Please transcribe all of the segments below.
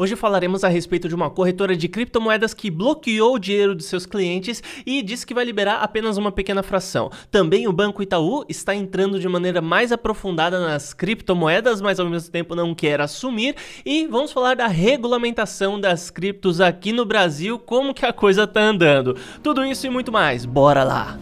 Hoje falaremos a respeito de uma corretora de criptomoedas que bloqueou o dinheiro de seus clientes e disse que vai liberar apenas uma pequena fração. Também o Banco Itaú está entrando de maneira mais aprofundada nas criptomoedas, mas ao mesmo tempo não quer assumir. E vamos falar da regulamentação das criptos aqui no Brasil, como que a coisa tá andando. Tudo isso e muito mais, bora lá!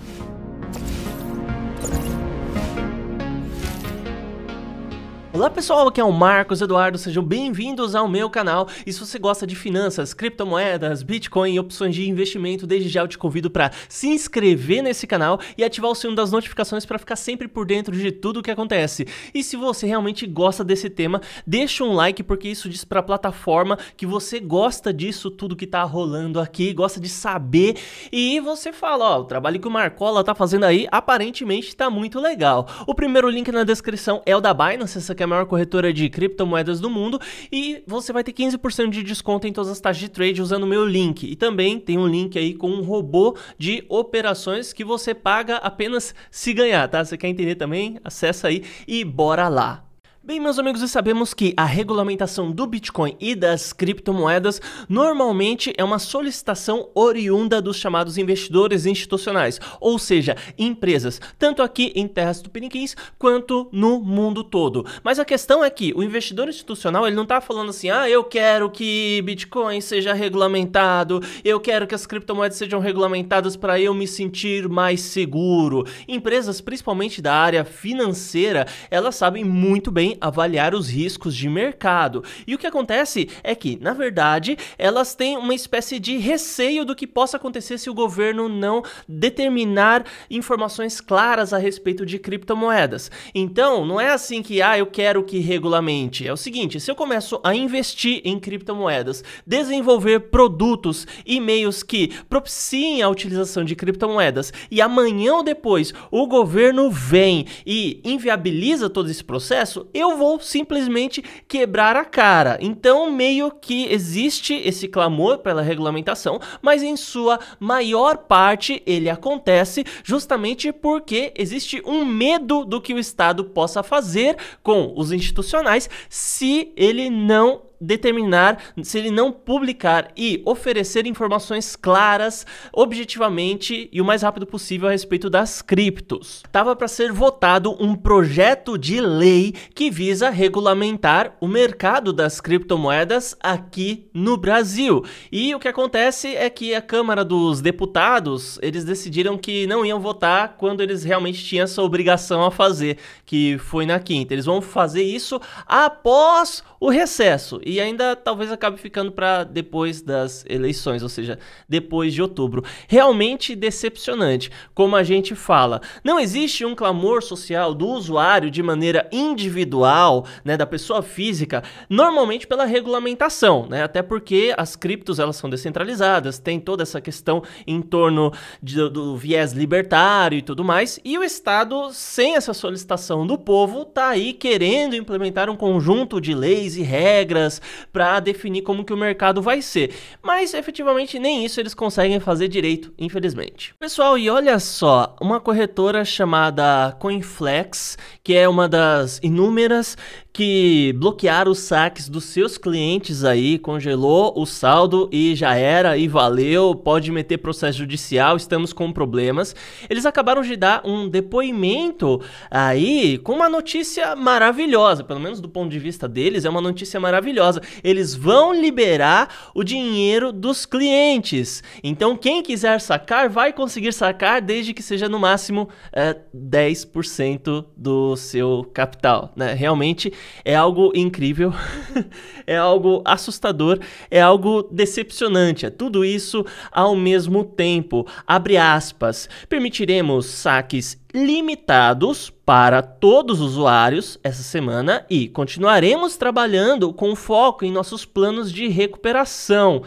Olá pessoal, aqui é o Marcos Eduardo, sejam bem-vindos ao meu canal. E se você gosta de finanças, criptomoedas, Bitcoin e opções de investimento, desde já eu te convido para se inscrever nesse canal e ativar o sino das notificações para ficar sempre por dentro de tudo o que acontece. E se você realmente gosta desse tema, deixa um like porque isso diz para a plataforma que você gosta disso tudo que tá rolando aqui, gosta de saber e você fala, ó, o trabalho que o Marcola tá fazendo aí aparentemente tá muito legal. O primeiro link na descrição é o da Binance, essa aqui é maior corretora de criptomoedas do mundo e você vai ter 15% de desconto em todas as taxas de trade usando o meu link. E também tem um link aí com um robô de operações que você paga apenas se ganhar, tá? Você quer entender também? Acessa aí e bora lá. Bem, meus amigos, e sabemos que a regulamentação do Bitcoin e das criptomoedas normalmente é uma solicitação oriunda dos chamados investidores institucionais, ou seja, empresas, tanto aqui em terras tupiniquins quanto no mundo todo. Mas a questão é que o investidor institucional ele não está falando assim, ah, eu quero que Bitcoin seja regulamentado, eu quero que as criptomoedas sejam regulamentadas para eu me sentir mais seguro. Empresas, principalmente da área financeira, elas sabem muito bem avaliar os riscos de mercado. E o que acontece é que, na verdade, elas têm uma espécie de receio do que possa acontecer se o governo não determinar informações claras a respeito de criptomoedas. Então, não é assim que, ah, eu quero que regulamente. É o seguinte: se eu começo a investir em criptomoedas, desenvolver produtos e meios que propiciem a utilização de criptomoedas e amanhã ou depois o governo vem e inviabiliza todo esse processo, eu eu vou simplesmente quebrar a cara. Então, meio que existe esse clamor pela regulamentação, mas em sua maior parte ele acontece justamente porque existe um medo do que o Estado possa fazer com os institucionais se ele não determinar se ele não publicar e oferecer informações claras, objetivamente e o mais rápido possível a respeito das criptos. Tava para ser votado um projeto de lei que visa regulamentar o mercado das criptomoedas aqui no Brasil. E o que acontece é que a Câmara dos Deputados, eles decidiram que não iam votar quando eles realmente tinham essa obrigação a fazer, que foi na quinta. Eles vão fazer isso após o recesso. E ainda talvez acabe ficando para depois das eleições, ou seja, depois de outubro. Realmente decepcionante, como a gente fala. Não existe um clamor social do usuário de maneira individual, né, da pessoa física, normalmente pela regulamentação, né? Até porque as criptos elas são descentralizadas, tem toda essa questão em torno de, do viés libertário e tudo mais, e o Estado, sem essa solicitação do povo, tá aí querendo implementar um conjunto de leis e regras para definir como que o mercado vai ser. Mas efetivamente nem isso eles conseguem fazer direito, infelizmente. Pessoal, e olha só, uma corretora chamada Coinflex, que é uma das inúmeras que bloquearam os saques dos seus clientes aí, congelou o saldo e já era, e valeu, pode meter processo judicial, estamos com problemas. Eles acabaram de dar um depoimento aí com uma notícia maravilhosa, pelo menos do ponto de vista deles, é uma notícia maravilhosa. Eles vão liberar o dinheiro dos clientes. Então, quem quiser sacar, vai conseguir sacar, desde que seja no máximo é, eh, 10% do seu capital, né? Realmente é algo incrível, é algo assustador, é algo decepcionante. É tudo isso ao mesmo tempo. Abre aspas. Permitiremos saques limitados para todos os usuários essa semana e continuaremos trabalhando com foco em nossos planos de recuperação.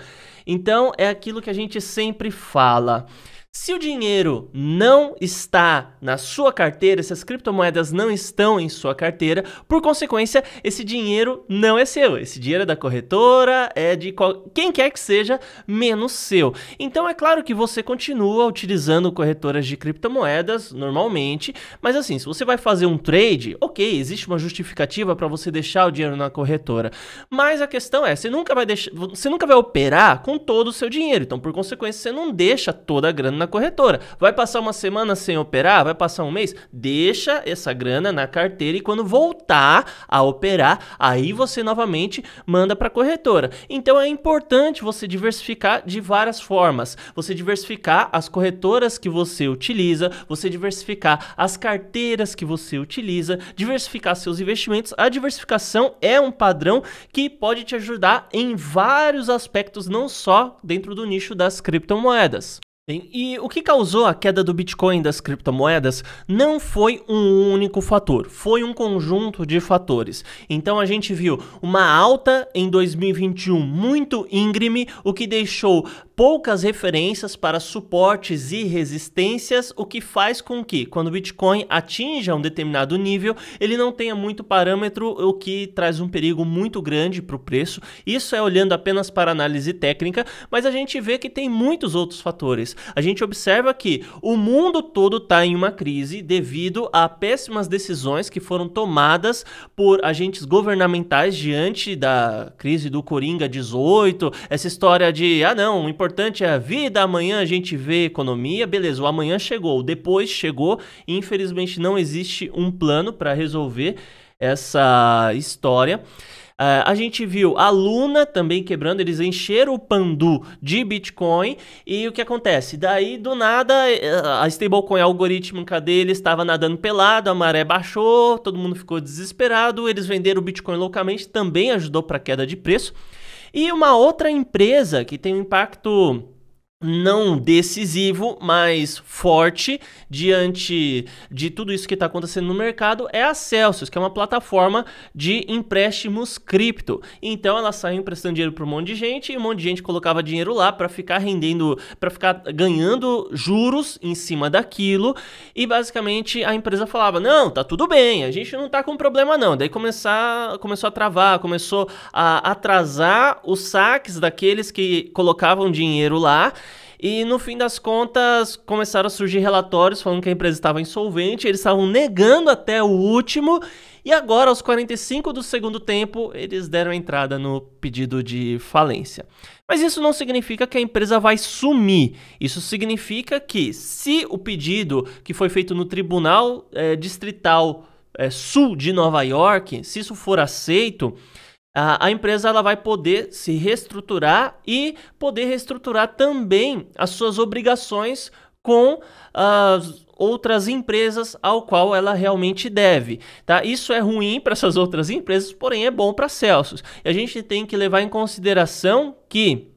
Então, é aquilo que a gente sempre fala. Se o dinheiro não está na sua carteira, se as criptomoedas não estão em sua carteira, por consequência, esse dinheiro não é seu. Esse dinheiro é da corretora, é de qual... quem quer que seja, menos seu. Então é claro que você continua utilizando corretoras de criptomoedas normalmente, mas assim, se você vai fazer um trade, ok, existe uma justificativa para você deixar o dinheiro na corretora. Mas a questão é, você nunca vai deixar, você nunca vai operar com todo o seu dinheiro. Então, por consequência, você não deixa toda a grana na corretora. Vai passar uma semana sem operar? Vai passar um mês? Deixa essa grana na carteira e quando voltar a operar, aí você novamente manda para a corretora. Então é importante você diversificar de várias formas. Você diversificar as corretoras que você utiliza, você diversificar as carteiras que você utiliza, diversificar seus investimentos. A diversificação é um padrão que pode te ajudar em vários aspectos, não só dentro do nicho das criptomoedas. E o que causou a queda do Bitcoin das criptomoedas não foi um único fator, foi um conjunto de fatores. Então a gente viu uma alta em 2021 muito íngreme, o que deixou poucas referências para suportes e resistências, o que faz com que, quando o Bitcoin atinja um determinado nível, ele não tenha muito parâmetro, o que traz um perigo muito grande para o preço. Isso é olhando apenas para análise técnica, mas a gente vê que tem muitos outros fatores. A gente observa que o mundo todo está em uma crise devido a péssimas decisões que foram tomadas por agentes governamentais diante da crise do Coringa 18, essa história de, ah não, o importante importante é a vida, amanhã a gente vê economia, beleza, o amanhã chegou, o depois chegou, e infelizmente não existe um plano para resolver essa história. Uh, a gente viu a Luna também quebrando, eles encheram o Pandu de Bitcoin e o que acontece? Daí do nada é, a stablecoin algorítmica dele estava nadando pelado, a maré baixou, todo mundo ficou desesperado, eles venderam o Bitcoin loucamente, também ajudou para queda de preço. E uma outra empresa que tem um impacto não decisivo, mas forte diante de tudo isso que está acontecendo no mercado é a Celsius, que é uma plataforma de empréstimos cripto. Então ela saiu emprestando dinheiro para um monte de gente e um monte de gente colocava dinheiro lá para ficar rendendo, para ficar ganhando juros em cima daquilo. E basicamente a empresa falava: "Não, tá tudo bem, a gente não tá com problema não". Daí começar, começou a travar, começou a atrasar os saques daqueles que colocavam dinheiro lá e no fim das contas, começaram a surgir relatórios falando que a empresa estava insolvente, eles estavam negando até o último. E agora, aos 45 do segundo tempo, eles deram entrada no pedido de falência. Mas isso não significa que a empresa vai sumir. Isso significa que, se o pedido que foi feito no Tribunal é, Distrital é, Sul de Nova York, se isso for aceito, a, a empresa ela vai poder se reestruturar e poder reestruturar também as suas obrigações com ah, as outras empresas ao qual ela realmente deve, tá? Isso é ruim para essas outras empresas, porém é bom para Celsius. E a gente tem que levar em consideração que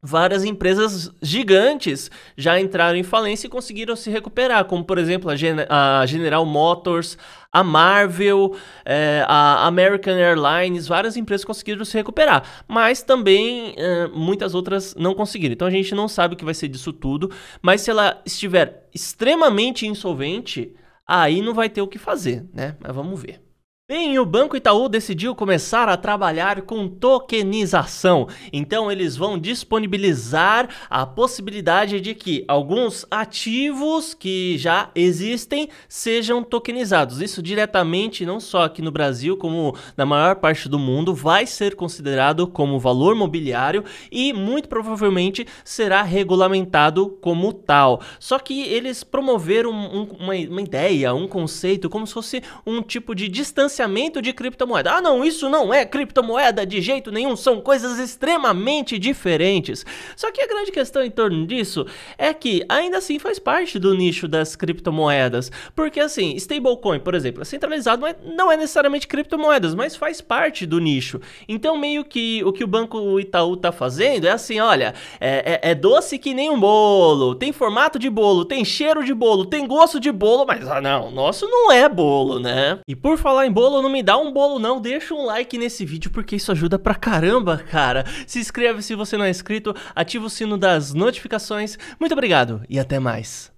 Várias empresas gigantes já entraram em falência e conseguiram se recuperar, como por exemplo a, Gen a General Motors, a Marvel, eh, a American Airlines, várias empresas conseguiram se recuperar, mas também eh, muitas outras não conseguiram. Então a gente não sabe o que vai ser disso tudo, mas se ela estiver extremamente insolvente, aí não vai ter o que fazer, né? Mas vamos ver. Bem, o Banco Itaú decidiu começar a trabalhar com tokenização. Então, eles vão disponibilizar a possibilidade de que alguns ativos que já existem sejam tokenizados. Isso diretamente, não só aqui no Brasil, como na maior parte do mundo, vai ser considerado como valor mobiliário e muito provavelmente será regulamentado como tal. Só que eles promoveram um, uma, uma ideia, um conceito, como se fosse um tipo de distância financiamento de criptomoeda. Ah, não, isso não é criptomoeda de jeito nenhum, são coisas extremamente diferentes. Só que a grande questão em torno disso é que ainda assim faz parte do nicho das criptomoedas, porque assim, stablecoin, por exemplo, é centralizado, mas não é necessariamente criptomoedas, mas faz parte do nicho. Então, meio que o que o Banco Itaú tá fazendo é assim, olha, é, é, é doce que nem um bolo, tem formato de bolo, tem cheiro de bolo, tem gosto de bolo, mas ah, não, nosso não é bolo, né? E por falar em bolo, bolo, não me dá um bolo não, deixa um like nesse vídeo porque isso ajuda pra caramba, cara. Se inscreve se você não é inscrito, ativa o sino das notificações. Muito obrigado e até mais.